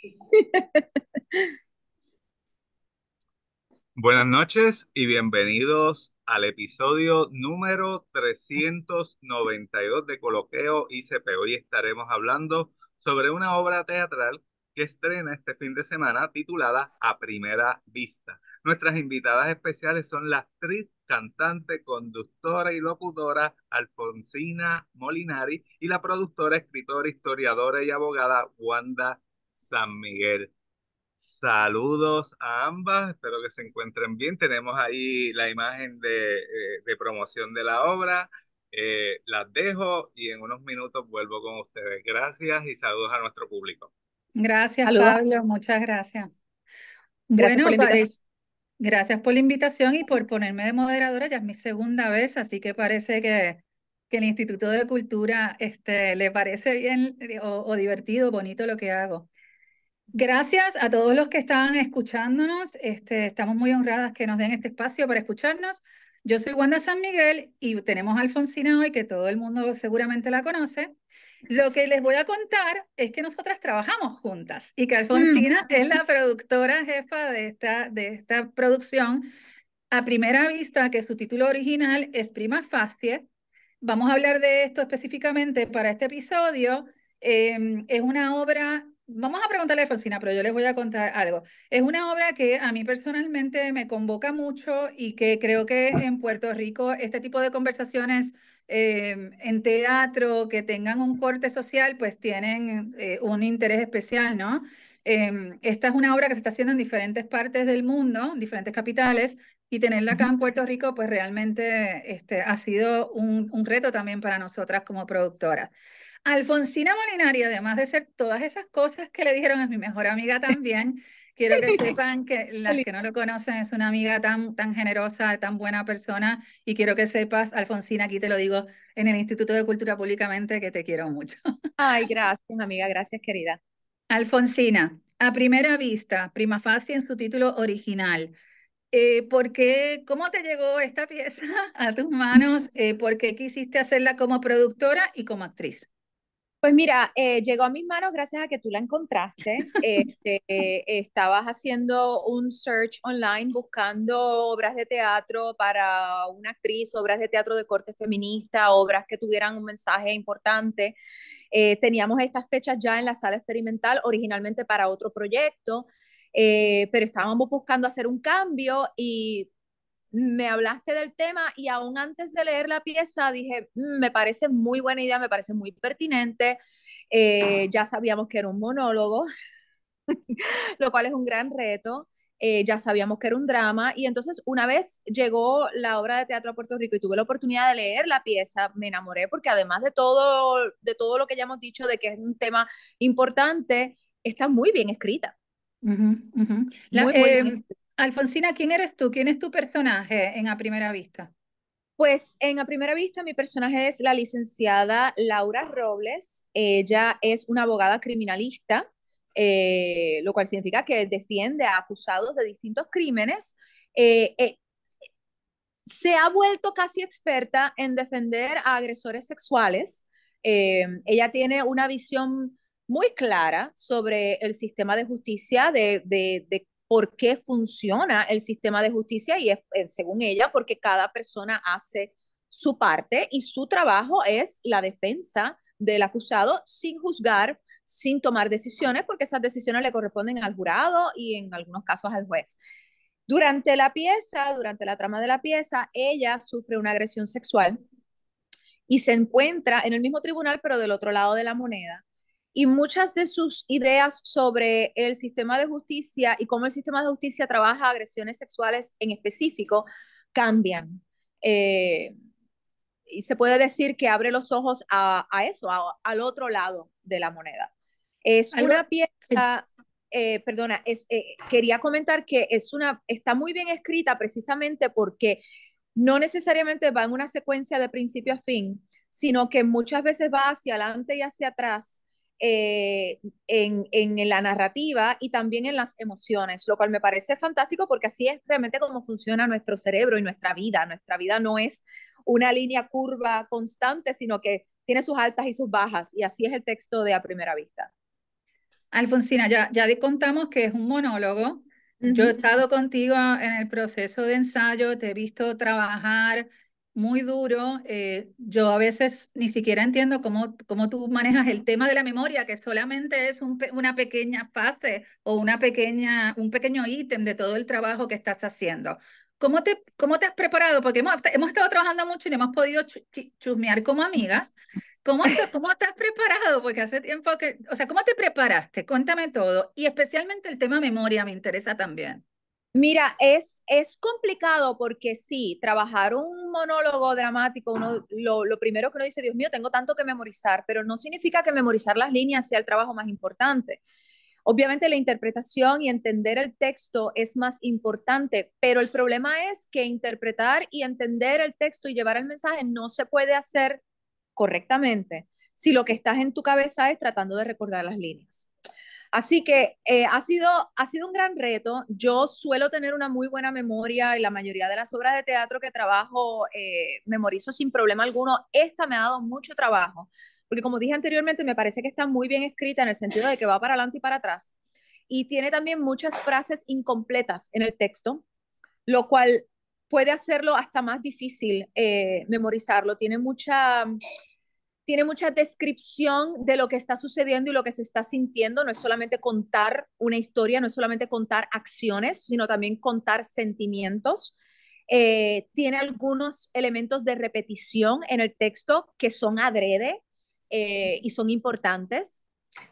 Buenas noches y bienvenidos al episodio número 392 de Coloqueo ICP. Hoy estaremos hablando sobre una obra teatral que estrena este fin de semana titulada A Primera Vista. Nuestras invitadas especiales son la actriz, cantante, conductora y locutora Alfonsina Molinari y la productora, escritora, historiadora y abogada Wanda San Miguel. Saludos a ambas, espero que se encuentren bien. Tenemos ahí la imagen de, eh, promoción de la obra. Eh, las dejo y en unos minutos vuelvo con ustedes. Gracias y saludos a nuestro público. Gracias, Pablo, muchas gracias. gracias bueno, gracias por la invitación y por ponerme de moderadora. Ya es mi segunda vez, así que parece que, que el Instituto de Cultura este, le parece bien eh, o divertido, bonito lo que hago. Gracias a todos los que estaban escuchándonos. Este, estamos muy honradas que nos den este espacio para escucharnos. Yo soy Wanda San Miguel y tenemos a Alfonsina hoy, que todo el mundo seguramente la conoce. Lo que les voy a contar es que nosotras trabajamos juntas y que mm. Alfonsina es la productora jefa de esta, de esta producción. A primera vista, que su título original es Prima Facie. Vamos a hablar de esto específicamente para este episodio. Em, es una obra vamos a preguntarle a Fonsina, pero yo les voy a contar algo. Es una obra que a mí personalmente me convoca mucho y que creo que en Puerto Rico este tipo de conversaciones em, en teatro que tengan un corte social, pues tienen eh, un interés especial, ¿no? Em, esta es una obra que se está haciendo en diferentes partes del mundo, en diferentes capitales, y tenerla acá en Puerto Rico, pues realmente este, ha sido un, un reto también para nosotras como productoras. Alfonsina Molinari, además de ser todas esas cosas que le dijeron, es mi mejor amiga también. Quiero que sepan que las que no lo conocen es una amiga tan, tan generosa, tan buena persona. Y quiero que sepas, Alfonsina, aquí te lo digo en el Instituto de Cultura Públicamente, que te quiero mucho. Ay, gracias, amiga, gracias, querida. Alfonsina, a primera vista, prima facie en su título original. Eh, ¿por qué, ¿Cómo te llegó esta pieza a tus manos? Eh, ¿Por qué quisiste hacerla como productora y como actriz? Pues mira, eh, llegó a mis manos gracias a que tú la encontraste. Este, estabas haciendo un search online buscando obras de teatro para una actriz, obras de teatro de corte feminista, obras que tuvieran un mensaje importante. Eh, teníamos estas fechas ya en la sala experimental, originalmente para otro proyecto, eh, pero estábamos buscando hacer un cambio y me hablaste del tema y aún antes de leer la pieza dije, mm, me parece muy buena idea, me parece muy pertinente. Eh, ya sabíamos que era un monólogo, lo cual es un gran reto. Eh, ya sabíamos que era un drama y entonces una vez llegó la obra de teatro a Puerto Rico y tuve la oportunidad de leer la pieza, me enamoré porque además de todo, de todo lo que ya hemos dicho de que es un tema importante, está muy bien escrita. Em, bien escrita. Alfonsina, ¿quién eres tú? ¿Quién es tu personaje en A Primera Vista? Pues en A Primera Vista mi personaje es la licenciada Laura Robles. Ella es una abogada criminalista, eh, lo cual significa que defiende a acusados de distintos crímenes. Eh, eh, se ha vuelto casi experta en defender a agresores sexuales. ella tiene una visión muy clara sobre el sistema de justicia, de, de, de por qué funciona el sistema de justicia y es, eh, según ella, porque cada persona hace su parte y su trabajo es la defensa del acusado sin juzgar, sin tomar decisiones, porque esas decisiones le corresponden al jurado y en algunos casos al juez. Durante la pieza, durante la trama de la pieza, ella sufre una agresión sexual y se encuentra en el mismo tribunal, pero del otro lado de la moneda, y muchas de sus ideas sobre el sistema de justicia y cómo el sistema de justicia trabaja agresiones sexuales en específico cambian. Eh, y se puede decir que abre los ojos a, eso, al otro lado de la moneda. Es una pieza, eh, perdona, es, eh, quería comentar que es una, está muy bien escrita precisamente porque no necesariamente va en una secuencia de principio a fin, sino que muchas veces va hacia adelante y hacia atrás eh, en, en, la narrativa y también en las emociones, lo cual me parece fantástico porque así es realmente cómo funciona nuestro cerebro y nuestra vida. Nuestra vida no es una línea curva constante, sino que tiene sus altas y sus bajas, y así es el texto de A Primera Vista. Alfonsina, ya, ya contamos que es un monólogo. Yo he estado contigo en el proceso de ensayo, te he visto trabajar, muy duro. Eh, yo a veces ni siquiera entiendo cómo, cómo tú manejas el tema de la memoria, que solamente es una pequeña fase o una pequeña, un pequeño ítem de todo el trabajo que estás haciendo. ¿Cómo te, cómo te has preparado? Porque hemos, hemos estado trabajando mucho y no hemos podido chusmear como amigas. ¿Cómo te, ¿Cómo te has preparado? Porque hace tiempo que, o sea, ¿cómo te preparaste? Cuéntame todo. Y especialmente el tema memoria me interesa también. Mira, es, es complicado porque sí, trabajar un monólogo dramático, uno, lo, lo, primero que uno dice, Dios mío, tengo tanto que memorizar, pero no significa que memorizar las líneas sea el trabajo más importante. Obviamente la interpretación y entender el texto es más importante, pero el problema es que interpretar y entender el texto y llevar el mensaje no se puede hacer correctamente si lo que estás en tu cabeza es tratando de recordar las líneas. Así que eh, ha, sido, ha sido un gran reto. Yo suelo tener una muy buena memoria y la mayoría de las obras de teatro que trabajo eh, memorizo sin problema alguno. Esta me ha dado mucho trabajo, porque como dije anteriormente, me parece que está muy bien escrita en el sentido de que va para adelante y para atrás. Y tiene también muchas frases incompletas en el texto, lo cual puede hacerlo hasta más difícil eh, memorizarlo. Tiene mucha tiene mucha descripción de lo que está sucediendo y lo que se está sintiendo. No es solamente contar una historia, no es solamente contar acciones, sino también contar sentimientos. Eh, tiene algunos elementos de repetición en el texto que son adrede eh, y son importantes.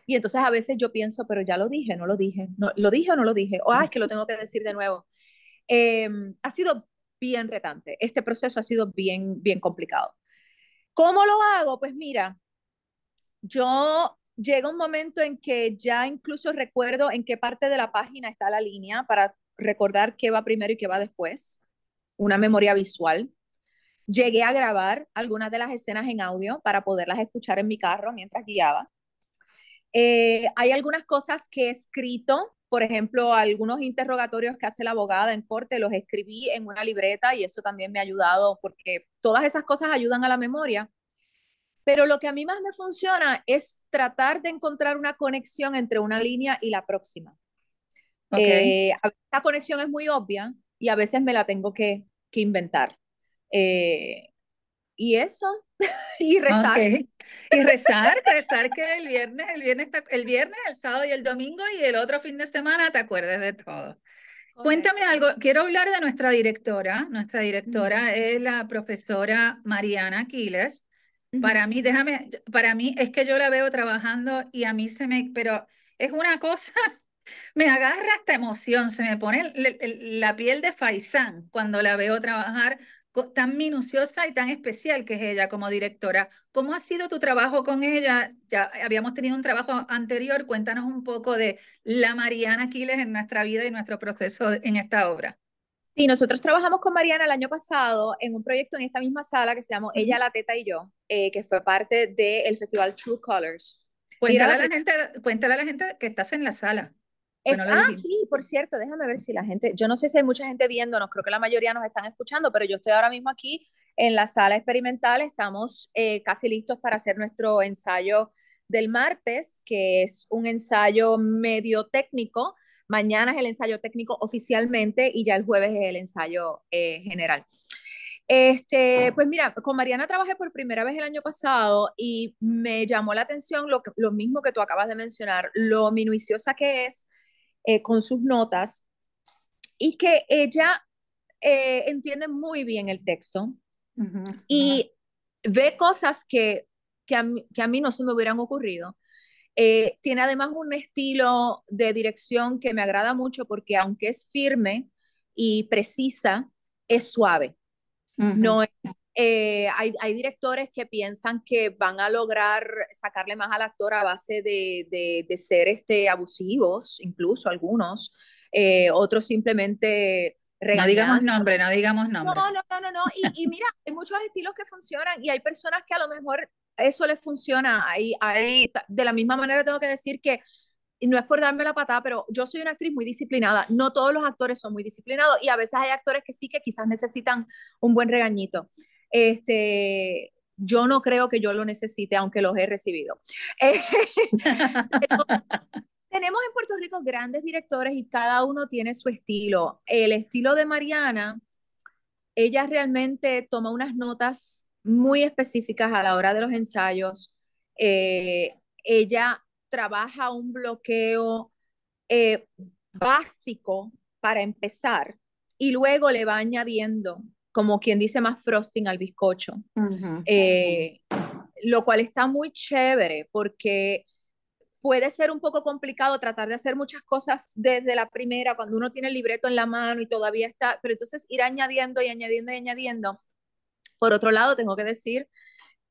Y entonces a veces yo pienso, pero ya lo dije, no lo dije, lo dije o no lo dije, o ah, es que lo tengo que decir de nuevo. Em, ha sido bien retante, este proceso ha sido bien, bien complicado. ¿Cómo lo hago? Pues mira, yo llego a un momento en que ya incluso recuerdo en qué parte de la página está la línea para recordar qué va primero y qué va después, una memoria visual. Llegué a grabar algunas de las escenas en audio para poderlas escuchar en mi carro mientras guiaba. Eh, hay algunas cosas que he escrito por ejemplo, algunos interrogatorios que hace la abogada en corte los escribí en una libreta y eso también me ha ayudado porque todas esas cosas ayudan a la memoria. Pero lo que a mí más me funciona es tratar de encontrar una conexión entre una línea y la próxima. Okay. Eh, la conexión es muy obvia y a veces me la tengo que, que inventar. Eh, y eso, y rezar. Y rezar, rezar que el viernes, el viernes, el viernes, el sábado y el domingo y el otro fin de semana te acuerdes de todo. Cuéntame algo, quiero hablar de nuestra directora. Nuestra directora es la profesora Mariana Aquiles. Para mí, déjame, para mí es que yo la veo trabajando y a mí se me, pero es una cosa, me agarra esta emoción, se me pone la piel de faisán cuando la veo trabajar tan minuciosa y tan especial que es ella como directora. ¿Cómo ha sido tu trabajo con ella? Ya habíamos tenido un trabajo anterior, cuéntanos un poco de la Mariana Aquiles en nuestra vida y nuestro proceso en esta obra. Sí, nosotros trabajamos con Mariana el año pasado en un proyecto en esta misma sala que se llamó Ella, la Teta y yo, eh, que fue parte del festival True Colors. cuéntale a la gente que estás en la sala ah, sí, por cierto, déjame ver si la gente, yo no sé si hay mucha gente viéndonos, creo que la mayoría nos están escuchando, pero yo estoy ahora mismo aquí en la sala experimental, estamos eh, casi listos para hacer nuestro ensayo del martes, que es un ensayo medio técnico. Mañana es el ensayo técnico oficialmente y ya el jueves es el ensayo eh, general. Este, pues mira, con Mariana trabajé por primera vez el año pasado y me llamó la atención lo, lo mismo que tú acabas de mencionar, lo minuciosa que es eh, con sus notas, y que ella eh, entiende muy bien el texto y ve cosas que, que, a mí, no se me hubieran ocurrido. Eh, tiene además un estilo de dirección que me agrada mucho porque aunque es firme y precisa, es suave. No es eh, hay, directores que piensan que van a lograr sacarle más al actor a base de, ser este, abusivos, incluso algunos. Eh, otros simplemente Regañando. No digamos nombre, no digamos nombre. No, no, no, no, Y, mira, hay muchos estilos que funcionan y hay personas que a lo mejor eso les funciona. de la misma manera tengo que decir que no es por darme la patada, pero yo soy una actriz muy disciplinada. No todos los actores son muy disciplinados y a veces hay actores que sí que quizás necesitan un buen regañito este, yo no creo que yo lo necesite, aunque los he recibido. Eh, tenemos en Puerto Rico grandes directores y cada uno tiene su estilo. El estilo de Mariana, ella realmente toma unas notas muy específicas a la hora de los ensayos. Eh, ella trabaja un bloqueo eh, básico para empezar y luego le va añadiendo como quien dice, más frosting al bizcocho. Eh, lo cual está muy chévere porque puede ser un poco complicado tratar de hacer muchas cosas desde la primera, cuando uno tiene el libreto en la mano y todavía está, pero entonces ir añadiendo y añadiendo y añadiendo. Por otro lado, tengo que decir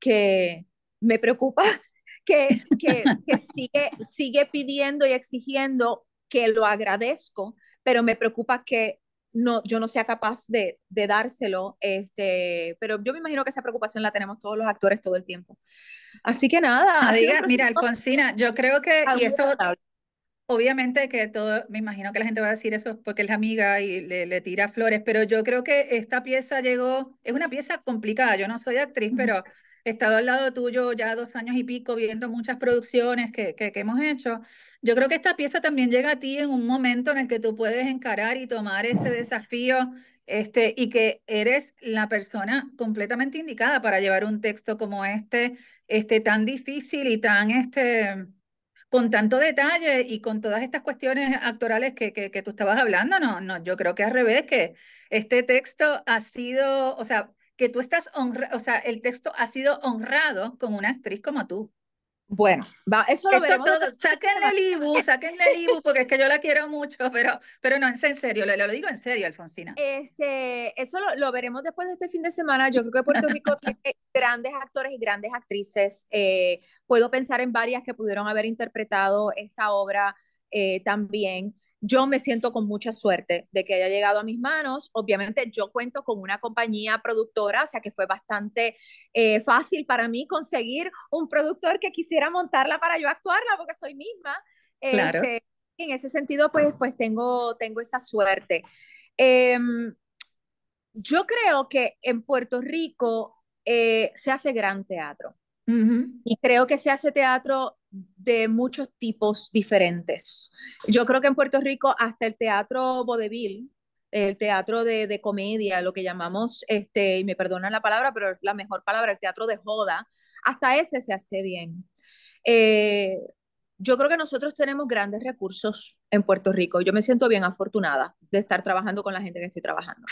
que me preocupa que, que, que sigue, sigue pidiendo y exigiendo que lo agradezco, pero me preocupa que no, yo no sea capaz de, de, dárselo, este, pero yo me imagino que esa preocupación la tenemos todos los actores todo el tiempo. Así que nada. Ah, mira, Alfonsina, yo creo que, y esto, obviamente que todo, me imagino que la gente va a decir eso porque es la amiga y le, tira flores, pero yo creo que esta pieza llegó, es una pieza complicada, yo no soy actriz, pero he estado al lado tuyo ya dos años y pico viendo muchas producciones que, que, hemos hecho. Yo creo que esta pieza también llega a ti en un momento en el que tú puedes encarar y tomar ese desafío este, y que eres la persona completamente indicada para llevar un texto como este, este tan difícil y tan... Este, con tanto detalle y con todas estas cuestiones actorales que, que, que, tú estabas hablando, no, no, yo creo que al revés, que este texto ha sido, o sea, que tú estás honrado, o sea, el texto ha sido honrado con una actriz como tú. Bueno, va, eso lo veremos. Todo, sáquenle el Ibu, sáquenle el Ibu, porque es que yo la quiero mucho, pero, pero no, es en serio, lo, lo digo en serio, Alfonsina. Este, eso lo, veremos después de este fin de semana. Yo creo que Puerto Rico tiene grandes actores y grandes actrices. Eh, puedo pensar en varias que pudieron haber interpretado esta obra eh, también. Yo me siento con mucha suerte de que haya llegado a mis manos. Obviamente yo cuento con una compañía productora, o sea que fue bastante eh, fácil para mí conseguir un productor que quisiera montarla para yo actuarla, porque soy misma. Claro. Este, en ese sentido, pues, pues tengo, tengo esa suerte. Em, yo creo que en Puerto Rico eh, se hace gran teatro. Y creo que se hace teatro de muchos tipos diferentes. Yo creo que en Puerto Rico hasta el teatro vodevil, el teatro de, comedia, lo que llamamos, este, y me perdonan la palabra, pero la mejor palabra, el teatro de joda, hasta ese se hace bien. Eh, yo creo que nosotros tenemos grandes recursos en Puerto Rico. Yo me siento bien afortunada de estar trabajando con la gente que estoy trabajando.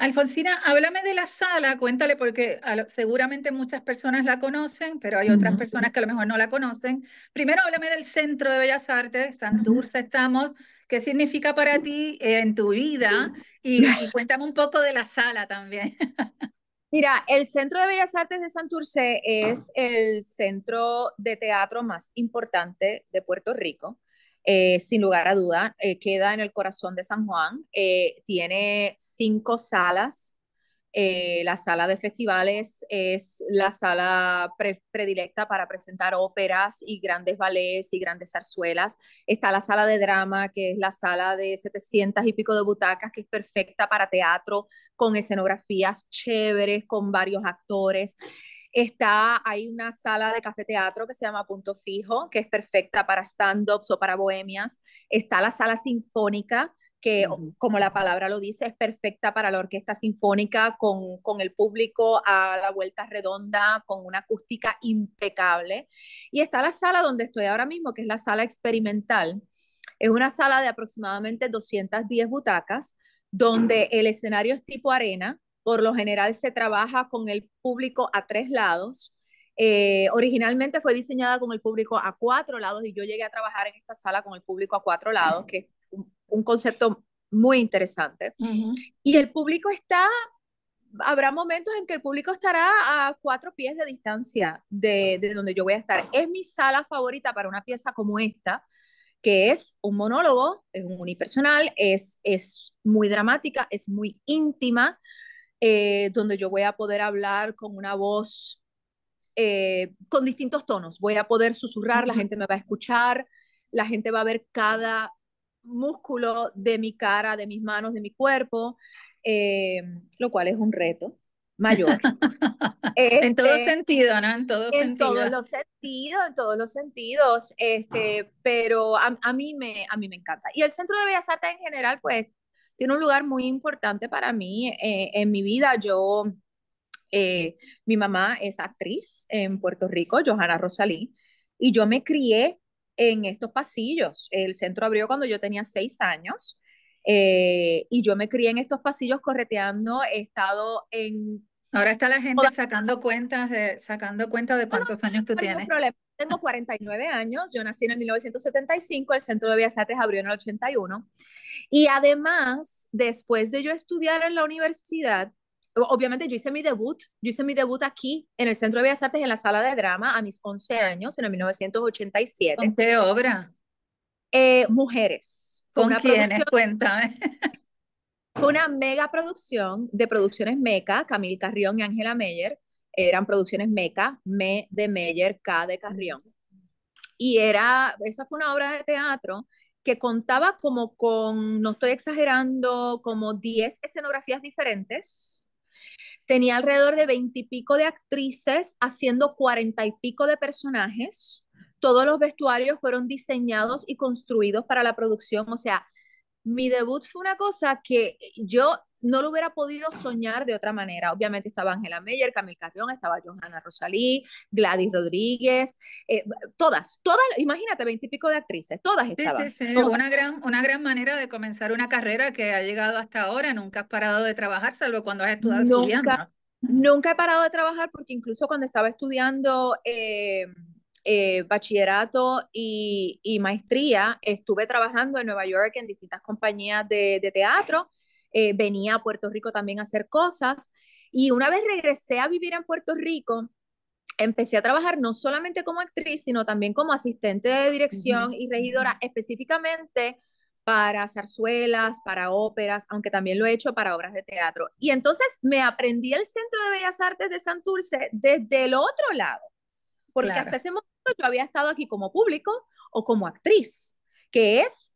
Alfonsina, háblame de la sala, cuéntale, porque seguramente muchas personas la conocen, pero hay otras personas que a lo mejor no la conocen. Primero, háblame del Centro de Bellas Artes, Santurce estamos, qué significa para ti eh, en tu vida y, y, cuéntame un poco de la sala también. Mira, el Centro de Bellas Artes de Santurce es el centro de teatro más importante de Puerto Rico. Eh, sin lugar a duda. Eh, queda en el corazón de San Juan, eh, tiene cinco salas. la sala de festivales es la sala predilecta para presentar óperas y grandes ballets y grandes zarzuelas. Está la sala de drama, que es la sala de 700 y pico de butacas, que es perfecta para teatro, con escenografías chéveres, con varios actores. Está, hay una sala de café teatro que se llama Punto Fijo, que es perfecta para stand-ups o para bohemias. Está la sala sinfónica, que como la palabra lo dice, es perfecta para la orquesta sinfónica, con, con, el público a la vuelta redonda, con una acústica impecable. Y está la sala donde estoy ahora mismo, que es la sala experimental. Es una sala de aproximadamente 210 butacas, donde el escenario es tipo arena, por lo general se trabaja con el público a tres lados. Eh, originalmente fue diseñada con el público a cuatro lados y yo llegué a trabajar en esta sala con el público a cuatro lados, que es un, concepto muy interesante. Y el público está, habrá momentos en que el público estará a cuatro pies de distancia de, donde yo voy a estar. Es mi sala favorita para una pieza como esta, que es un monólogo, es un unipersonal, es, es muy dramática, es muy íntima. Eh, donde yo voy a poder hablar con una voz, eh, con distintos tonos. Voy a poder susurrar, la gente me va a escuchar, la gente va a ver cada músculo de mi cara, de mis manos, de mi cuerpo, eh, lo cual es un reto mayor. en todo este, sentido, En, todos los sentidos, en todos los sentidos, este, ah. pero a, mí me, a mí me encanta. Y el Centro de Bellas en general, pues, tiene un lugar muy importante para mí eh, en mi vida. Yo, eh, mi mamá es actriz en Puerto Rico, Johanna Rosalí, y yo me crié en estos pasillos. El centro abrió cuando yo tenía seis años. Eh, y yo me crié en estos pasillos correteando, he estado en... Ahora está la gente sacando cuentas de, sacando cuenta de cuántos años tú tienes. Problema. Tengo 49 años, yo nací en el 1975, el Centro de Bellas abrió en el 81. Y además, después de yo estudiar en la universidad, obviamente yo hice mi debut, yo hice mi debut aquí en el Centro de Bellas Artes en la sala de drama a mis 11 años, en el 1987. ¿Con qué obra? Eh, mujeres. ¿Con quiénes? Cuéntame. Fue una mega producción de producciones Meca, Camille Carrión y Ángela Meyer. Eran producciones Meca, Me de Meyer, K de Carrión. Y era, esa fue una obra de teatro que contaba como con, no estoy exagerando, como 10 escenografías diferentes. Tenía alrededor de 20 y pico de actrices haciendo 40 y pico de personajes. Todos los vestuarios fueron diseñados y construidos para la producción. O sea, mi debut fue una cosa que yo no lo hubiera podido soñar de otra manera. Obviamente estaba Angela Meyer, Camil Carrión, estaba Johanna Rosalí, Gladys Rodríguez, eh, todas, todas, imagínate, veintipico de actrices, todas estaban. Sí, sí, sí. Una, gran, una gran manera de comenzar una carrera que ha llegado hasta ahora, nunca has parado de trabajar, salvo cuando has estudiado. Nunca, nunca he parado de trabajar porque incluso cuando estaba estudiando... Eh, eh, bachillerato y, maestría, estuve trabajando en Nueva York en distintas compañías de, de teatro eh, venía a Puerto Rico también a hacer cosas. Y una vez regresé a vivir en Puerto Rico, empecé a trabajar no solamente como actriz, sino también como asistente de dirección y regidora, específicamente para zarzuelas, para óperas, aunque también lo he hecho para obras de teatro. Y entonces me aprendí el Centro de Bellas Artes de Santurce desde el otro lado, porque hasta ese momento yo había estado aquí como público o como actriz, que es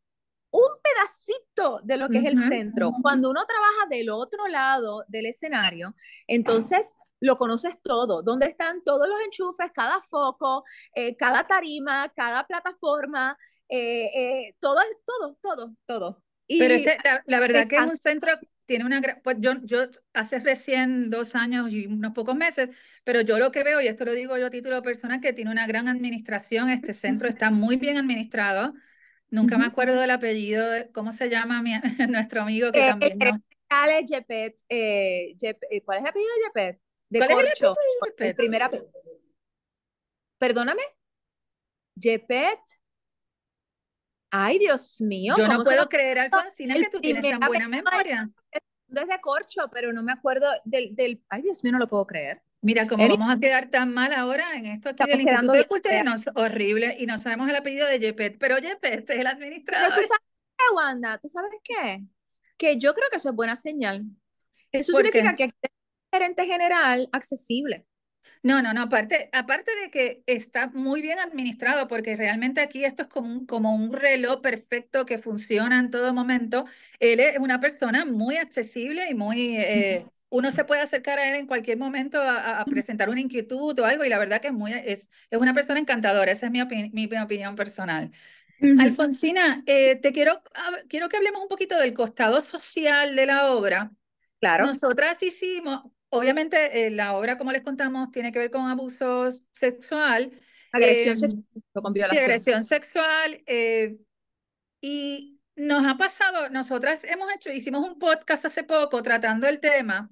un pedacito de lo que es el centro. Cuando uno trabaja del otro lado del escenario, entonces lo conoces todo, dónde están todos los enchufes, cada foco, eh, cada tarima, cada plataforma, eh, eh, todo, todo, todo, todo. Y Pero este, la, verdad que es un centro, tiene una pues yo, yo hace recién dos años y unos pocos meses, pero yo lo que veo, y esto lo digo yo a título personal, que tiene una gran administración, este centro está muy bien administrado, Nunca me acuerdo del apellido, eh, ¿cómo se llama nuestro amigo que eh, también eh, no? Jepet, ¿cuál es el apellido de Jepet? De Corcho, el, de Perdóname. Jepet. Ay, Dios mío. Yo no puedo creer, Alfonsina, que tú tienes tan buena memoria. Es de Corcho, pero no me acuerdo del, del... Ay, Dios mío, no lo puedo creer. Mira, como vamos a quedar tan mal ahora en esto aquí del Instituto de Cultura, horrible, y no sabemos el apellido de Jepet, pero Jepet es el administrador. Pero tú sabes qué, Wanda, ¿tú sabes qué? Que yo creo que eso es buena señal. Eso significa que es un gerente general accesible. No, no, no, aparte, aparte de que está muy bien administrado, porque realmente aquí esto es como un, como un reloj perfecto que funciona en todo momento, él es una persona muy accesible y muy... Eh, uno se puede acercar a él en cualquier momento a, presentar una inquietud o algo, y la verdad que es, muy, es, es una persona encantadora, esa es mi, mi, opinión personal. Alfonsina, eh, te quiero, quiero que hablemos un poquito del costado social de la obra. Claro. Nosotras hicimos, obviamente eh, la obra, como les contamos, tiene que ver con abuso sexual. Agresión eh, sexual. Sí, agresión sexual. y nos ha pasado, nosotras hemos hecho, hicimos un podcast hace poco tratando el tema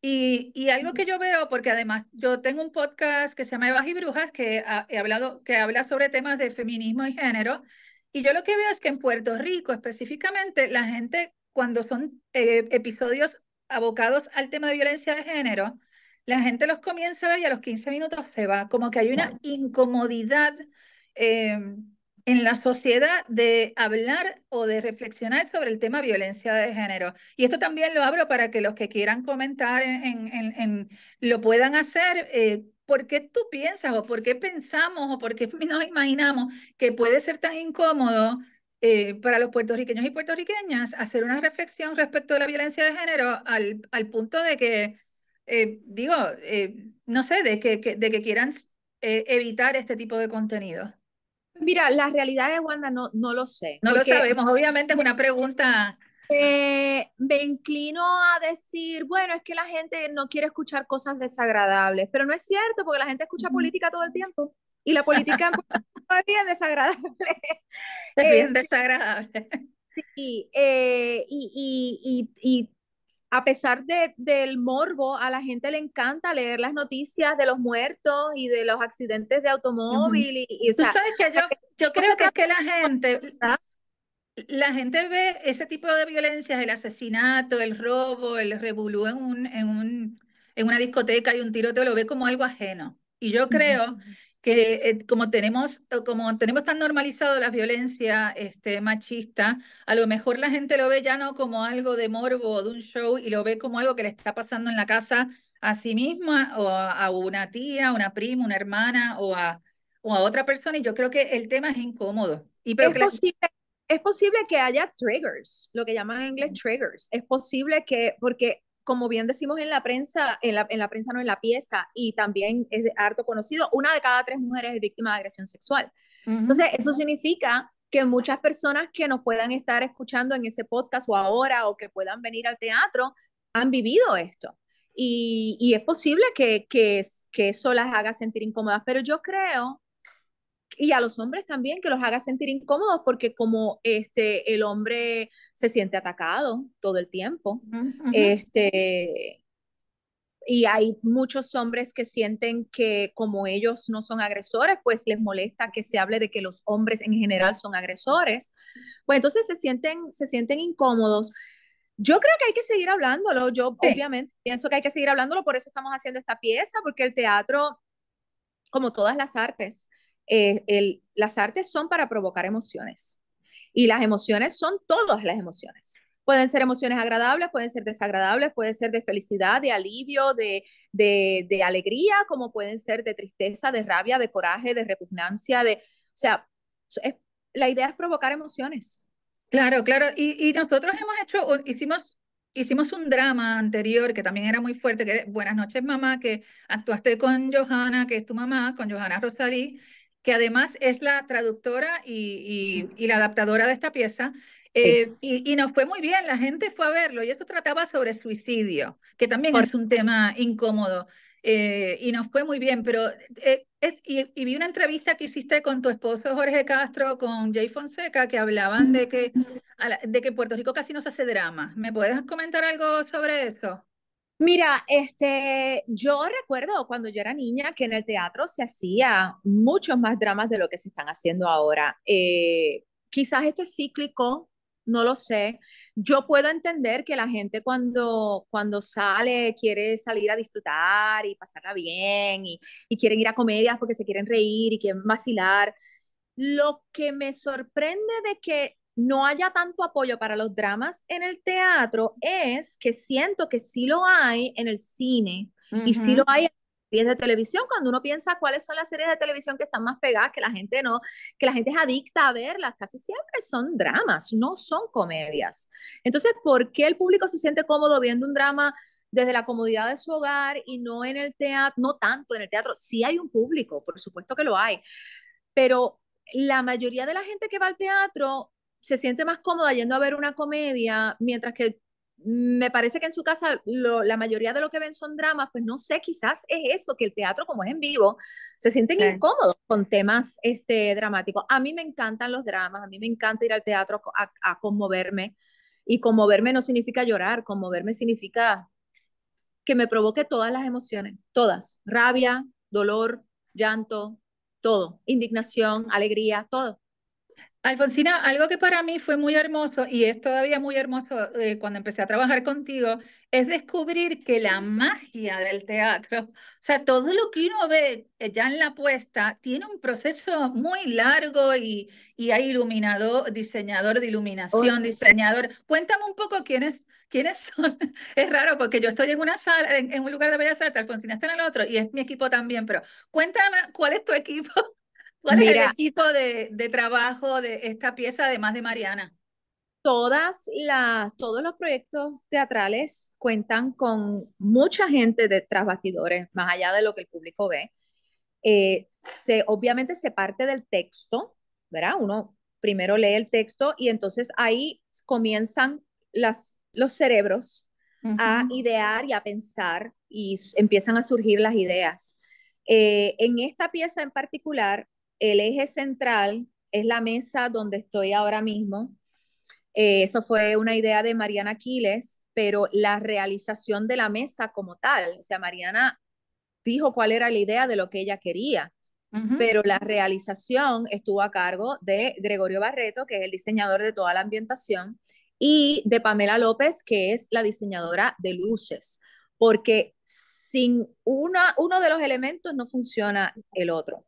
y, algo que yo veo, porque además yo tengo un podcast que se llama Evas y Brujas, que, hablado, que habla sobre temas de feminismo y género, y yo lo que veo es que en Puerto Rico específicamente, la gente cuando son eh, episodios abocados al tema de violencia de género, la gente los comienza a ver y a los 15 minutos se va, como que hay una incomodidad. Em, en la sociedad de hablar o de reflexionar sobre el tema violencia de género. Y esto también lo abro para que los que quieran comentar en, lo puedan hacer. Eh, ¿Por qué tú piensas o por qué pensamos o por qué nos imaginamos que puede ser tan incómodo eh, para los puertorriqueños y puertorriqueñas hacer una reflexión respecto a la violencia de género al, punto de que, eh, digo, no sé, de de que quieran evitar este tipo de contenido? Mira, la realidad de Wanda no, no lo sé. No lo sabemos, obviamente es una pregunta. Eh, me inclino a decir, bueno, es que la gente no quiere escuchar cosas desagradables, pero no es cierto porque la gente escucha política todo el tiempo y la política es bien desagradable. Es bien eh, desagradable. Sí, eh, y, y, y a pesar de, del morbo, a la gente le encanta leer las noticias de los muertos y de los accidentes de automóvil. y, sabes que yo, yo creo que es que la gente, la gente ve ese tipo de violencias, el asesinato, el robo, el revolú en, un, en, un, en una discoteca y un tiroteo, lo ve como algo ajeno. Y yo creo eh, como, tenemos, como tenemos tan normalizado la violencia este, machista, a lo mejor la gente lo ve ya no como algo de morbo o de un show y lo ve como algo que le está pasando en la casa a sí misma o a, una tía, una prima, una hermana o a, otra persona. Y yo creo que el tema es incómodo. Y pero es, es posible que haya triggers, lo que llaman en inglés triggers. Es posible que, porque como bien decimos en la prensa, en la, prensa no en la pieza, y también es harto conocido, una de cada tres mujeres es víctima de agresión sexual. Entonces, eso significa que muchas personas que nos puedan estar escuchando en ese podcast o ahora o que puedan venir al teatro han vivido esto. Y, es posible que, que eso las haga sentir incómodas, pero yo creo y a los hombres también que los haga sentir incómodos porque como este el hombre se siente atacado todo el tiempo este y hay muchos hombres que sienten que como ellos no son agresores, pues les molesta que se hable de que los hombres en general son agresores. Pues entonces se sienten, se sienten incómodos. Yo creo que hay que seguir hablándolo. Yo obviamente pienso que hay que seguir hablándolo, por eso estamos haciendo esta pieza, porque el teatro, como todas las artes, eh, el, las artes son para provocar emociones. Y las emociones son todas las emociones. Pueden ser emociones agradables, pueden ser desagradables, pueden ser de felicidad, de alivio, de, de, alegría, como pueden ser de tristeza, de rabia, de coraje, de repugnancia, de... O sea, la idea es provocar emociones. Claro, claro. Y, y nosotros hemos hecho, hicimos hicimos un drama anterior que también era muy fuerte, que Buenas noches mamá, que actuaste con Johanna, que es tu mamá, con Johanna Rosalí, que además es la traductora y, la adaptadora de esta pieza. Eh, y, nos fue muy bien, la gente fue a verlo y eso trataba sobre suicidio, que también es un tema incómodo. Eh, y nos fue muy bien, pero eh, y, vi una entrevista que hiciste con tu esposo Jorge Castro, con Jay Fonseca, que hablaban de que, de que Puerto Rico casi no se hace drama. ¿Me puedes comentar algo sobre eso? Mira, este, yo recuerdo cuando yo era niña que en el teatro se hacía muchos más dramas de lo que se están haciendo ahora. Eh, quizás esto es cíclico, no lo sé. Yo puedo entender que la gente cuando, cuando sale quiere salir a disfrutar y pasarla bien y, y quieren ir a comedias porque se quieren reír y quieren vacilar. Lo que me sorprende de que no haya tanto apoyo para los dramas en el teatro es que siento que sí lo hay en el cine y sí lo hay en series de televisión, cuando uno piensa cuáles son las series de televisión que están más pegadas, que la gente no, que la gente es adicta a verlas, casi siempre son dramas, no son comedias. Entonces, ¿por qué el público se siente cómodo viendo un drama desde la comodidad de su hogar y no en el teatro, no tanto en el teatro? Sí hay un público, por supuesto que lo hay, pero la mayoría de la gente que va al teatro se siente más cómoda yendo a ver una comedia, mientras que me parece que en su casa la mayoría de lo que ven son dramas, pues no sé, quizás es eso, que el teatro como es en vivo, se sienten incómodos con temas este, dramáticos. A mí me encantan los dramas, a mí me encanta ir al teatro a conmoverme. Y conmoverme no significa llorar, conmoverme significa que me provoque todas las emociones, todas, rabia, dolor, llanto, todo, indignación, alegría, todo. Alfonsina, algo que para mí fue muy hermoso y es todavía muy hermoso eh, cuando empecé a trabajar contigo, es descubrir que la magia del teatro, o sea, todo lo que uno ve eh, ya en la puesta, tiene un proceso muy largo y, y hay iluminador, diseñador de oh, iluminación, diseñador. Cuéntame un poco quiénes, quiénes son. es raro porque yo estoy en una sala, en, un lugar de Bellas Artes, Alfonsina está en el otro y es mi equipo también, pero cuéntame cuál es tu equipo ¿Cuál es el equipo de, de trabajo de esta pieza, además de Mariana? todas las, todos los proyectos teatrales cuentan con mucha gente de tras bastidores, más allá de lo que el público ve. Eh, se, obviamente se parte del texto, ¿verdad? Uno primero lee el texto y entonces ahí comienzan las, los cerebros a idear y a pensar y empiezan a surgir las ideas. Eh, en esta pieza en particular, el eje central es la mesa donde estoy ahora mismo. Eh, eso fue una idea de Mariana Quiles, pero la realización de la mesa como tal, o sea, Mariana dijo cuál era la idea de lo que ella quería, pero la realización estuvo a cargo de Gregorio Barreto, que es el diseñador de toda la ambientación, y de Pamela López, que es la diseñadora de luces, porque sin una, uno de los elementos no funciona el otro.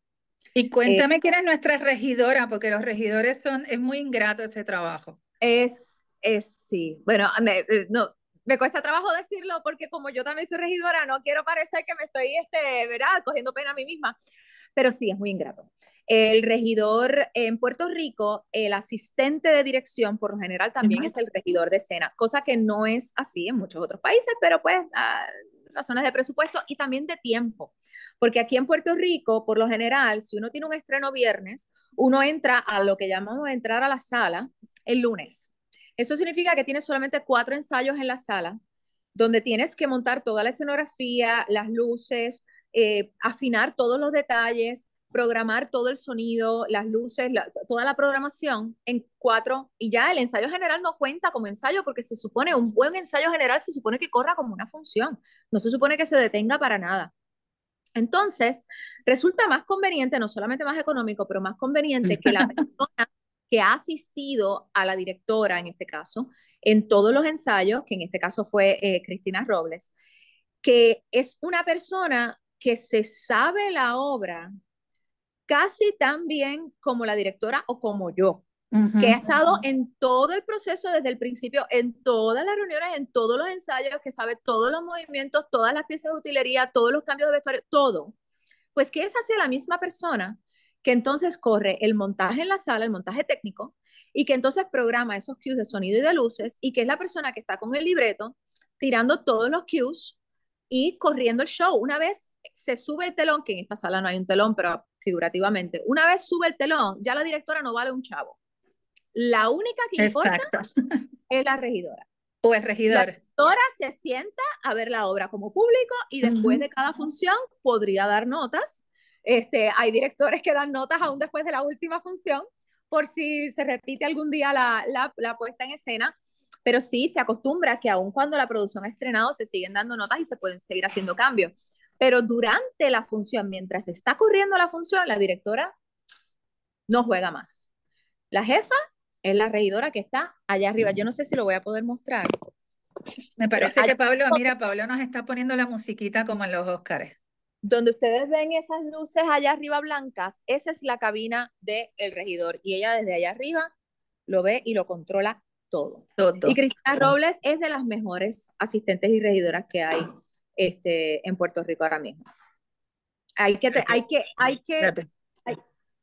Y cuéntame quién es nuestra regidora, porque los regidores son, es muy ingrato ese trabajo. Es, es sí. Bueno, me, eh, no, me cuesta trabajo decirlo porque como yo también soy regidora, no quiero parecer que me estoy, este, ¿verdad?, cogiendo pena a mí misma, pero sí, es muy ingrato. El regidor en Puerto Rico, el asistente de dirección por lo general también es el regidor de escena, cosa que no es así en muchos otros países, pero pues ah, zonas de presupuesto y también de tiempo, porque aquí en Puerto Rico, por lo general, si uno tiene un estreno viernes, uno entra a lo que llamamos entrar a la sala el lunes. Eso significa que tienes solamente cuatro ensayos en la sala, donde tienes que montar toda la escenografía, las luces, eh, afinar todos los detalles, programar todo el sonido, las luces, toda la programación en cuatro y ya el ensayo general no cuenta como ensayo porque se supone, un buen ensayo general se supone que corra como una función, no se supone que se detenga para nada. Entonces, resulta más conveniente, no solamente más económico, pero más conveniente que la persona que ha asistido a la directora, en este caso, en todos los ensayos, que en este caso fue eh, Cristina Robles, que es una persona que se sabe la obra casi tan como la directora o como yo, que ha estado en todo el proceso desde el principio, en todas las reuniones, en todos los ensayos, que sabe todos los movimientos, todas las piezas de utilería, todos los cambios de vestuario, todo. Pues que es hacia la misma persona que entonces corre el montaje en la sala, el montaje técnico, y que entonces programa esos cues de sonido y de luces, y que es la persona que está con el libreto tirando todos los cues y corriendo el show. Una vez se sube el telón, que en esta sala no hay un telón, pero figurativamente, una vez sube el telón, ya la directora no vale un chavo. La única que importa es la regidora. O el regidor. La directora se sienta a ver la obra como público y después de cada función podría dar notas. Este, hay directores que dan notas aún después de la última función por si se repite algún día la, la, la puesta en escena. Pero sí se acostumbra que aun cuando la producción ha estrenado se siguen dando notas y se pueden seguir haciendo cambios. Pero durante la función, mientras está corriendo la función, la directora no juega más. La jefa es la regidora que está allá arriba. Yo no sé si lo voy a poder mostrar. Me parece que Pablo, mira, Pablo nos está poniendo la musiquita como en los Óscares. Donde ustedes ven esas luces allá arriba blancas, esa es la cabina del el regidor y ella desde allá arriba lo ve y lo controla todo. Y Cristina Robles es de las mejores asistentes y regidoras que hay este, en Puerto Rico ahora mismo. Hay que, hay que, hay que, hay,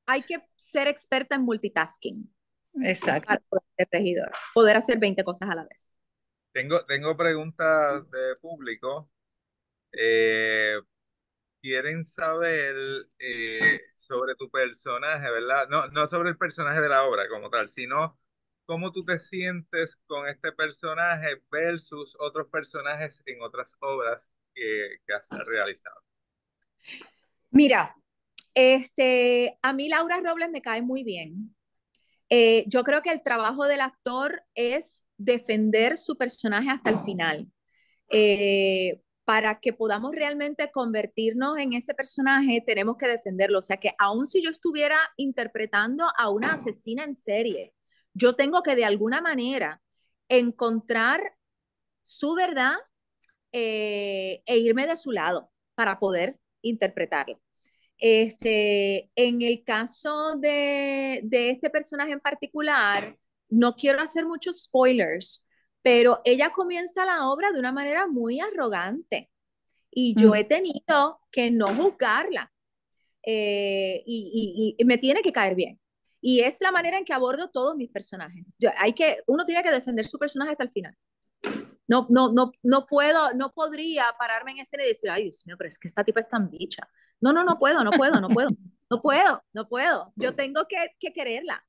hay, que ser experta en multitasking. Exacto. poder poder hacer 20 cosas a la vez. Tengo, tengo preguntas de público. Eh, quieren saber eh, sobre tu personaje, ¿verdad? No, no sobre el personaje de la obra como tal, sino ¿Cómo tú te sientes con este personaje versus otros personajes en otras obras que, has realizado? Mira, este, a mí Laura Robles me cae muy bien. Eh, yo creo que el trabajo del actor es defender su personaje hasta el final, eh, para que podamos realmente convertirnos en ese personaje, tenemos que defenderlo. O sea que aun si yo estuviera interpretando a una asesina en serie, yo tengo que de alguna manera encontrar su verdad eh, e irme de su lado para poder interpretarla. Este, en el caso de, este personaje en particular, no quiero hacer muchos spoilers, pero ella comienza la obra de una manera muy arrogante y yo mm. he tenido que no juzgarla eh, y, me tiene que caer bien. Y es la manera en que abordo todos mis personajes. Yo, hay que, uno tiene que defender su personaje hasta el final. No, no, no, no puedo, no podría pararme en escena y decir, ay Dios mío, pero es que esta tipa es tan bicha. No, no, no puedo, no puedo, no puedo, no puedo, no puedo. Yo tengo que, quererla.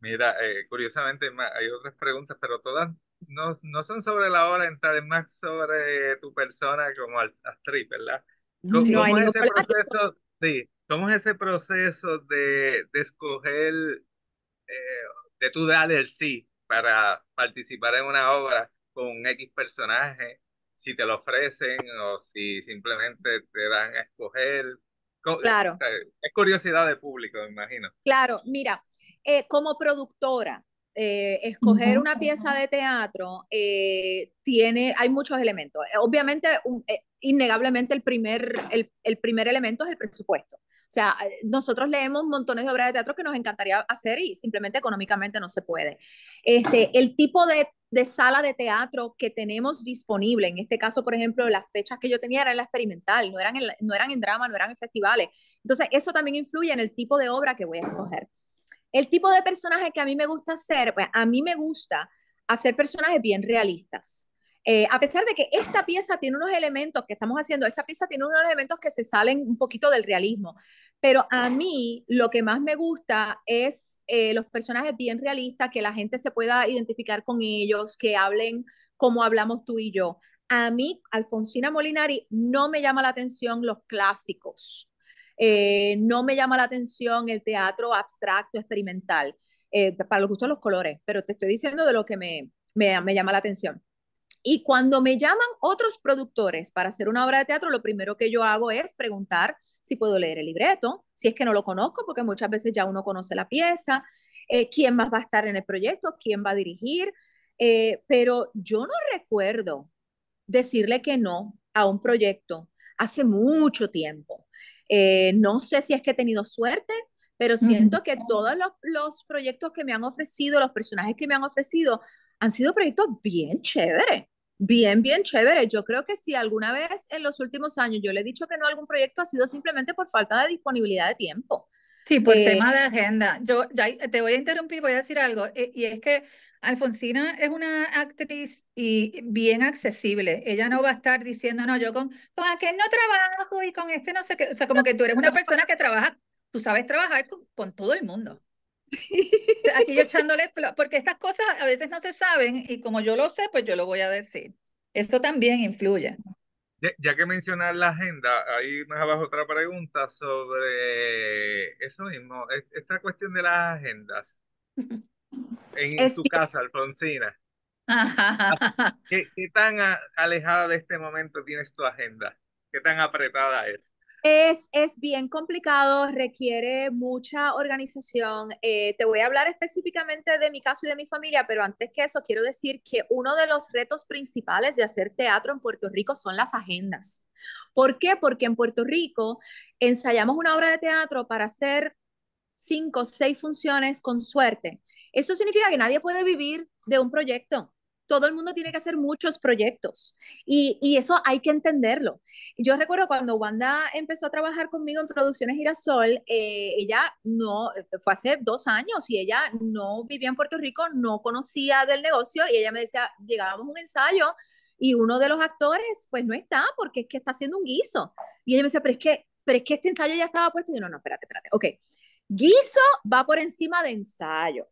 Mira, eh, curiosamente hay otras preguntas, pero todas no, no son sobre la hora, es más sobre tu persona como actriz, ¿verdad? no hay cómo ese proceso? Sí, ¿Cómo es ese proceso de, escoger, eh, de tu dar el sí para participar en una obra con un X personaje? Si te lo ofrecen o si simplemente te dan a escoger. Eh, claro. Es curiosidad de público, me imagino. Claro, mira, eh, como productora, escoger una pieza de teatro tiene, hay muchos elementos. Obviamente, innegablemente el primer, el, primer elemento es el presupuesto. O sea, eh, nosotros leemos montones de obras de teatro que nos encantaría hacer y simplemente económicamente no se puede. Este, el tipo de, de sala de teatro que tenemos disponible, en este caso, por ejemplo, las fechas que yo tenía eran la experimental, no eran en, no eran en drama, no eran en festivales. Entonces, eso también influye en el tipo de obra que voy a escoger. El tipo de personaje que a mí me gusta hacer, pues a mí me gusta hacer personajes bien realistas. Eh, a pesar de que esta pieza tiene unos elementos que estamos haciendo, esta pieza tiene unos elementos que se salen un poquito del realismo, pero a mí lo que más me gusta es eh, los personajes bien realistas, que la gente se pueda identificar con ellos, que hablen como hablamos tú y yo. A mí, Alfonsina Molinari, no me llama la atención los clásicos. Eh, no me llama la atención el teatro abstracto, experimental, eh, para los gustos los colores, pero te estoy diciendo de lo que me, me, me, llama la atención. Y cuando me llaman otros productores para hacer una obra de teatro, lo primero que yo hago es preguntar si puedo leer el libreto, si es que no lo conozco, porque muchas veces ya uno conoce la pieza, eh, quién más va a estar en el proyecto, quién va a dirigir, eh, pero yo no recuerdo decirle que no a un proyecto hace mucho tiempo. Eh, no sé si es que he tenido suerte, pero siento que todos los, los, proyectos que me han ofrecido, los personajes que me han ofrecido, han sido proyectos bien chéveres. Bien, bien chévere. Yo creo que si alguna vez en los últimos años yo le he dicho que no a algún proyecto ha sido simplemente por falta de disponibilidad de tiempo. Sí, por eh, tema de agenda. Yo ya eh, te voy a interrumpir, voy a decir algo. Eh, y es que Alfonsina es una actriz y bien accesible. Ella no va a estar diciendo, no, yo con, con aquel no trabajo y con este no sé qué. O sea, como que tú eres una persona que trabaja, tú sabes trabajar con, con todo el mundo. Aquí yo echándole, porque estas cosas a veces no se saben y como yo lo sé, pues yo lo voy a decir. Esto también influye. Ya, que mencionas la agenda, ahí más abajo otra pregunta sobre eso mismo, e, esta cuestión de las agendas. En su casa, Alfonsina. ¿Qué, tan alejada de este momento tienes tu agenda? ¿Qué tan apretada es? Es, bien complicado, requiere mucha organización. Eh, te voy a hablar específicamente de mi caso y de mi familia, pero antes que eso quiero decir que uno de los retos principales de hacer teatro en Puerto Rico son las agendas. ¿Por qué? Porque en Puerto Rico ensayamos una obra de teatro para hacer cinco, seis funciones con suerte. Eso significa que nadie puede vivir de un proyecto todo el mundo tiene que hacer muchos proyectos y, eso hay que entenderlo. Yo recuerdo cuando Wanda empezó a trabajar conmigo en Producciones Girasol, eh, ella no, fue hace dos años y ella no vivía en Puerto Rico, no conocía del negocio y ella me decía, llegábamos a un ensayo y uno de los actores pues no está porque es que está haciendo un guiso. Y ella me decía, pero es que, pero es que este ensayo ya estaba puesto y yo no, no, espérate, espérate, ok. Guiso va por encima de ensayo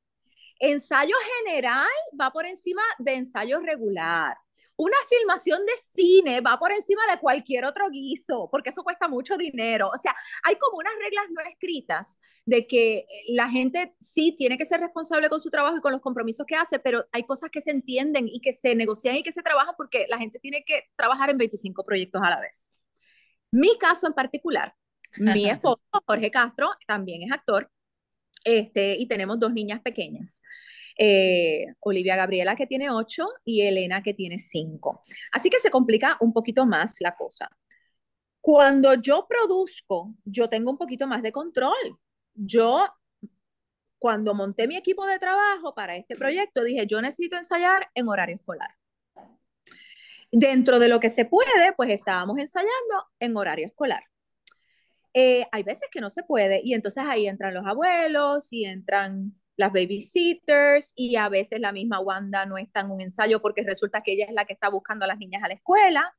Ensayo general va por encima de ensayo regular. Una filmación de cine va por encima de cualquier otro guiso, porque eso cuesta mucho dinero. O sea, hay como unas reglas no escritas de que la gente sí tiene que ser responsable con su trabajo y con los compromisos que hace, pero hay cosas que se entienden y que se negocian y que se trabajan porque la gente tiene que trabajar en 25 proyectos a la vez. Mi caso en particular, mi esposo, Jorge Castro, también es actor, este, y tenemos dos niñas pequeñas. Eh, Olivia Gabriela que tiene 8 y Elena que tiene 5. Así que se complica un poquito más la cosa. Cuando yo produzco, yo tengo un poquito más de control. Yo, cuando monté mi equipo de trabajo para este proyecto, dije, yo necesito ensayar en horario escolar. Dentro de lo que se puede, pues estábamos ensayando en horario escolar. Eh, hay veces que no se puede y entonces ahí entran los abuelos y entran las babysitters y a veces la misma Wanda no está en un ensayo porque resulta que ella es la que está buscando a las niñas a la escuela.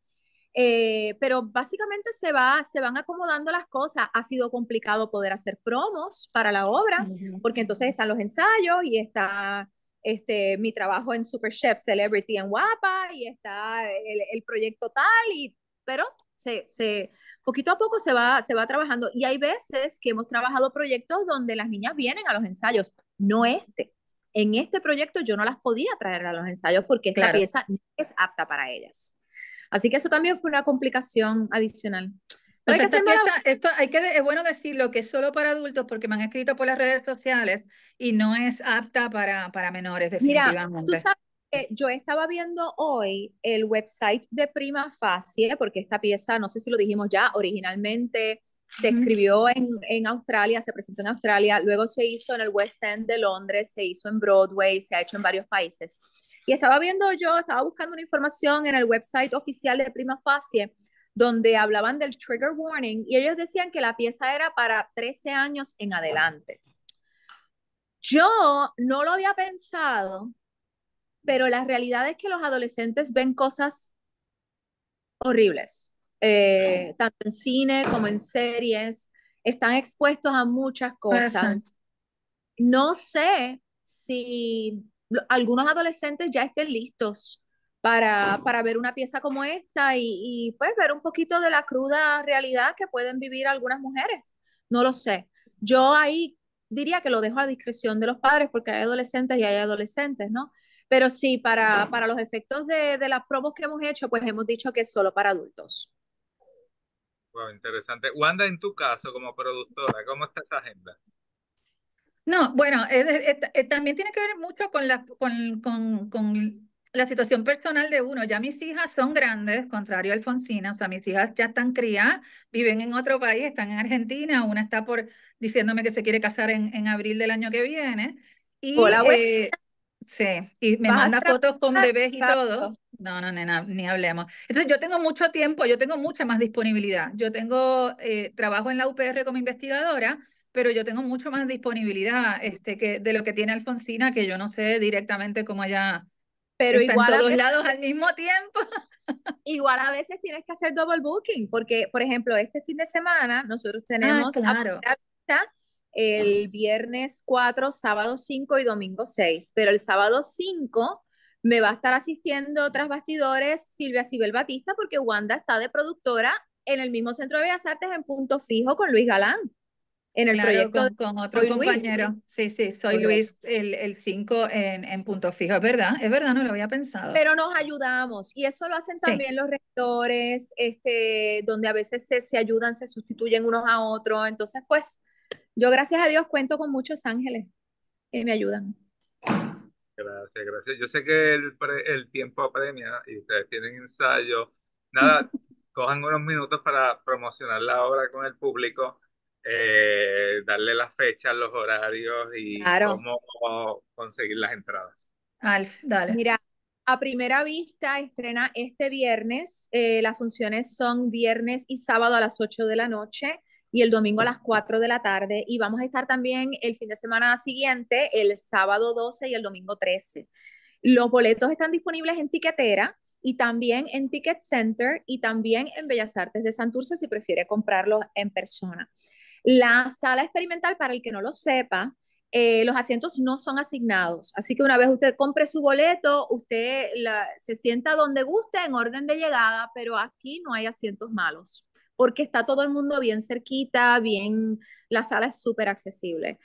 Eh, pero básicamente se, va, se van acomodando las cosas. Ha sido complicado poder hacer promos para la obra, porque entonces están los ensayos y está este, mi trabajo en Super Chef Celebrity en Guapa y está el, proyecto tal, y, pero se, se, poquito a poco se va, se va trabajando y hay veces que hemos trabajado proyectos donde las niñas vienen a los ensayos, no este. En este proyecto yo no las podía traer a los ensayos porque la pieza no es apta para ellas. Así que eso también fue una complicación adicional. esto hay que es bueno decirlo que es solo para adultos porque me han escrito por las redes sociales y no es apta para, para menores definitivamente. tú sabes yo estaba viendo hoy el website de Prima Facie, porque esta pieza, no sé si lo dijimos ya, originalmente se escribió en, en, Australia, se presentó en Australia, luego se hizo en el West End de Londres, se hizo en Broadway, se ha hecho en varios países. Y estaba viendo yo, estaba buscando una información en el website oficial de Prima Facie, donde hablaban del trigger warning y ellos decían que la pieza era para 13 años en adelante. Yo no lo había pensado pero la realidad es que los adolescentes ven cosas horribles, eh, tanto en cine como en series, están expuestos a muchas cosas. No sé si algunos adolescentes ya estén listos para, para ver una pieza como esta y, y pues ver un poquito de la cruda realidad que pueden vivir algunas mujeres. No lo sé. Yo ahí diría que lo dejo a discreción de los padres porque hay adolescentes y hay adolescentes, ¿no? Pero sí, para, para los efectos de, las promos que hemos hecho, pues hemos dicho que es solo para adultos. Wow, interesante. Wanda, en tu caso, como productora, ¿cómo está esa agenda? No, bueno, eh, también tiene que ver mucho con la, con, la situación personal de uno. Ya mis hijas son grandes, contrario a Alfonsina, o sea, mis hijas ya están criadas, viven en otro país, están en Argentina, una está por diciéndome que se quiere casar en, abril del año que viene. Y, Hola, eh, Sí, y me manda fotos con bebés y todo. No, no, nena, ni hablemos. Entonces, yo tengo mucho tiempo, yo tengo mucha más disponibilidad. Yo tengo, eh, trabajo en la UPR como investigadora, pero yo tengo mucho más disponibilidad este, que, de lo que tiene Alfonsina, que yo no sé directamente cómo ella pero está igual en todos lados al mismo tiempo. Igual a veces tienes que hacer double booking, porque, por ejemplo, este fin de semana nosotros ah, tenemos claro el viernes 4, sábado 5 y domingo 6, pero el sábado 5 me va a estar asistiendo otras bastidores Silvia Cibel Batista porque Wanda está de productora en el mismo Centro de Bellas Artes en Punto Fijo con Luis Galán. En el proyecto con, otro compañero. Sí, sí, soy Luis, el 5 en, punto fijo. Es verdad, es verdad, no lo había pensado. Pero nos ayudamos y eso lo hacen también los rectores, este, donde a veces se, se ayudan, se sustituyen unos a otros. Entonces, pues, yo gracias a Dios cuento con muchos ángeles que me ayudan. Gracias, gracias. Yo sé que el, tiempo apremia y ustedes tienen ensayo. Nada, cojan unos minutos para promocionar la obra con el público, eh, darle las fechas, los horarios y cómo conseguir las entradas. dale. Mira, a primera vista estrena este viernes. Eh, las funciones son viernes y sábado a las 8 de la noche y el domingo a las 4 de la tarde. Y vamos a estar también el fin de semana siguiente, el sábado 12 y el domingo 13. Los boletos están disponibles en Tiquetera y también en Ticket Center y también en Bellas Artes de Santurce si prefiere comprarlos en persona. La sala experimental, para el que no lo sepa, eh, los asientos no son asignados. Así que una vez usted compre su boleto, usted se sienta donde guste en orden de llegada, pero aquí no hay asientos malos porque está todo el mundo bien cerquita, bien, la sala es súper accesible.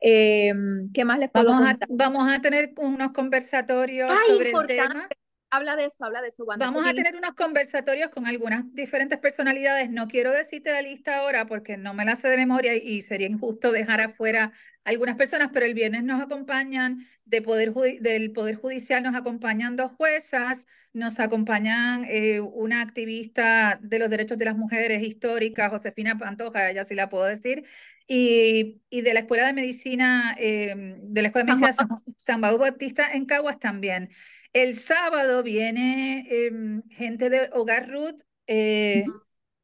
Em, ¿Qué más les puedo vamos vamos a tener unos conversatorios ah, sobre el tema habla de eso, habla de eso. Vamos a tener unos conversatorios con algunas diferentes personalidades. No quiero decirte la lista ahora porque no me la sé de memoria y sería injusto dejar afuera algunas personas, pero el viernes nos acompañan poder, del Poder Judicial, nos acompañan dos juezas, nos acompañan eh, una activista de los derechos de las mujeres histórica, Josefina Pantoja, ya sí la puedo decir, y, y, de la Escuela de Medicina, eh, de la Escuela de Medicina San, San Bautista en Caguas también. El sábado viene em, gente de Hogar Ruth eh,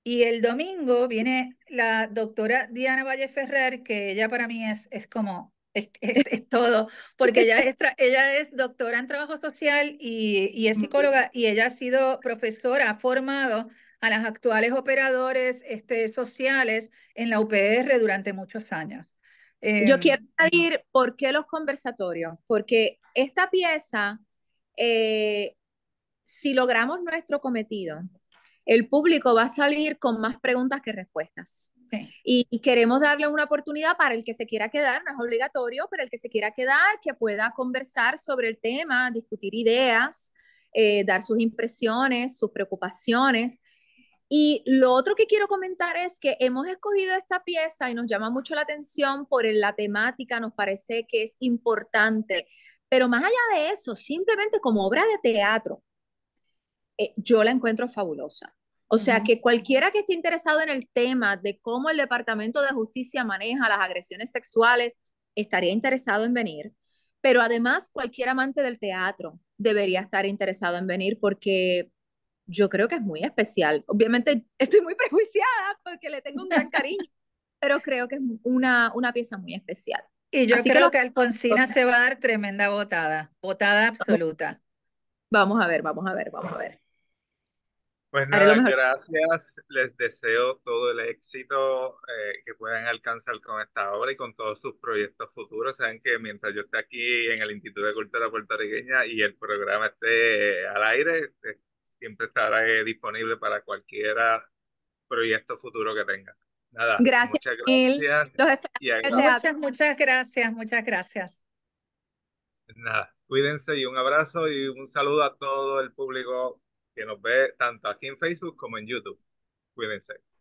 y el domingo viene la doctora Diana Valle Ferrer, que ella para mí es, es como, es, todo, porque ella es, ella es doctora en trabajo social y, es psicóloga y ella ha sido profesora, ha formado a las actuales operadores este, sociales en la UPR durante muchos años. Yo quiero em, añadir por qué los conversatorios, porque esta pieza eh, si logramos nuestro cometido, el público va a salir con más preguntas que respuestas. Y, queremos darle una oportunidad para el que se quiera quedar, no es obligatorio, pero el que se quiera quedar, que pueda conversar sobre el tema, discutir ideas, eh, dar sus impresiones, sus preocupaciones. Y lo otro que quiero comentar es que hemos escogido esta pieza y nos llama mucho la atención por la temática, nos parece que es importante pero más allá de eso, simplemente como obra de teatro, eh, yo la encuentro fabulosa. O sea, que cualquiera que esté interesado en el tema de cómo el Departamento de Justicia maneja las agresiones sexuales, estaría interesado en venir. Pero además, cualquier amante del teatro debería estar interesado en venir porque yo creo que es muy especial. Obviamente, estoy muy prejuiciada porque le tengo un gran cariño, pero creo que es una, una pieza muy especial. Y yo creo que, al se va a dar tremenda botada, botada absoluta. Vamos a ver, vamos a ver, vamos a ver. Pues gracias. Les deseo todo el éxito eh, que puedan alcanzar con esta obra y con todos sus proyectos futuros. Saben que mientras yo esté aquí en el Instituto de Cultura Puertorriqueña y el programa esté eh, al aire, eh, siempre estará disponible para cualquiera proyecto futuro que tengan gracias, muchas gracias. muchas, muchas gracias, muchas gracias. Nada, cuídense y un abrazo y un saludo a todo el público que nos ve tanto aquí en Facebook como en YouTube. Cuídense.